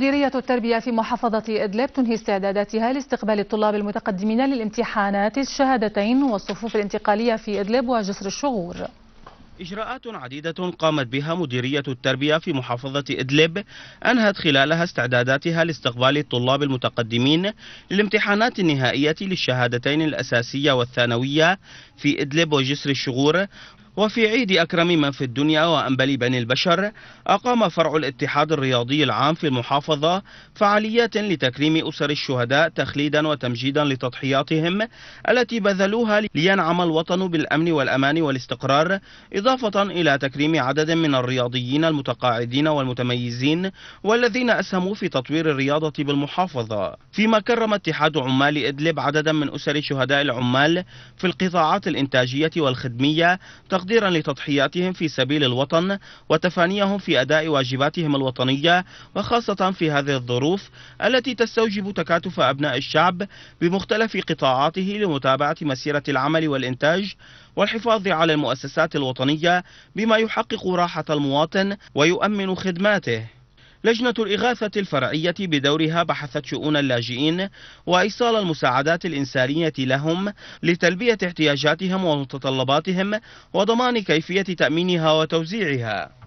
مديرية التربية في محافظة إدلب تنهي استعداداتها لاستقبال الطلاب المتقدمين للامتحانات الشهادتين والصفوف الانتقالية في إدلب وجسر الشغور إجراءات عديدة قامت بها مديرية التربية في محافظة إدلب أنهت خلالها استعداداتها لاستقبال الطلاب المتقدمين للامتحانات النهائية للشهادتين الأساسية والثانوية في إدلب وجسر الشغور وفي عيد أكرم من في الدنيا وأنبل بني البشر أقام فرع الاتحاد الرياضي العام في المحافظة فعاليات لتكريم أسر الشهداء تخليدا وتمجيدا لتضحياتهم التي بذلوها لينعم الوطن بالأمن والأمان والاستقرار إضافة إلى تكريم عدد من الرياضيين المتقاعدين والمتميزين والذين أسهموا في تطوير الرياضة بالمحافظة فيما كرم اتحاد عمال إدلب عددا من أسر شهداء العمال في القطاعات الإنتاجية والخدمية تقديرا لتضحياتهم في سبيل الوطن وتفانيهم في أداء واجباتهم الوطنية وخاصة في هذه الظروف التي تستوجب تكاتف أبناء الشعب بمختلف قطاعاته لمتابعة مسيرة العمل والإنتاج والحفاظ على المؤسسات الوطنية بما يحقق راحة المواطن ويؤمن خدماته لجنة الإغاثة الفرعية بدورها بحثت شؤون اللاجئين وإيصال المساعدات الإنسانية لهم لتلبية احتياجاتهم ومتطلباتهم وضمان كيفية تأمينها وتوزيعها